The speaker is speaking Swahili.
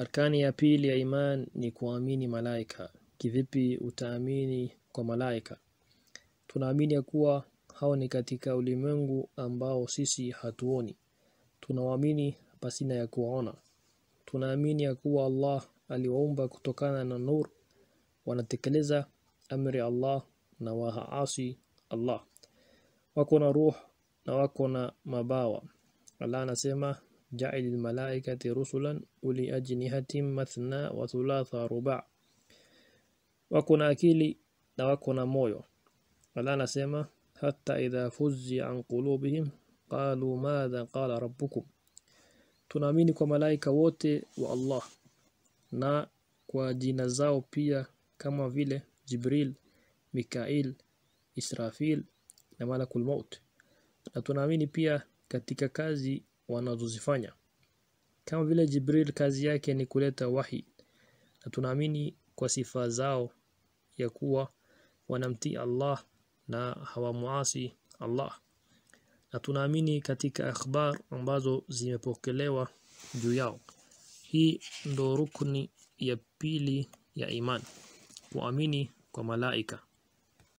Arkani ya pili ya iman ni kuamini malaika. Kivipi utaamini kwa malaika? Tunaamini ya kuwa hao ni katika ulimwengu ambao sisi hatuoni. Tunawaamini pasina ya kuona. Tunaamini ya kuwa Allah aliwaumba kutokana na nur, wanatekeleza amri ya Allah na wahaasi Allah. Wako na ruh na wako na mabawa. Allah anasema جعل الملائكة رسلا أولي أجنحة مثنى وثلاث رباع وكن أكيلي وكن مويو الآن سيما حتى إذا فزي عن قلوبهم قالوا ماذا قال ربكم تنامينك ملائكة ووتي والله نا كواجين زاو بيا كما فيلي جبريل ميكائيل إسرافيل نمالك الموت na بيا pia katika wanazozifanya kama vile Jibril kazi yake ni kuleta wahi na tunaamini kwa sifa zao ya kuwa wanamtii Allah na hawamuasi Allah na tunaamini katika akhbar ambazo zimepokelewa juu yao hii ndo rukni ya pili ya imani kuamini kwa malaika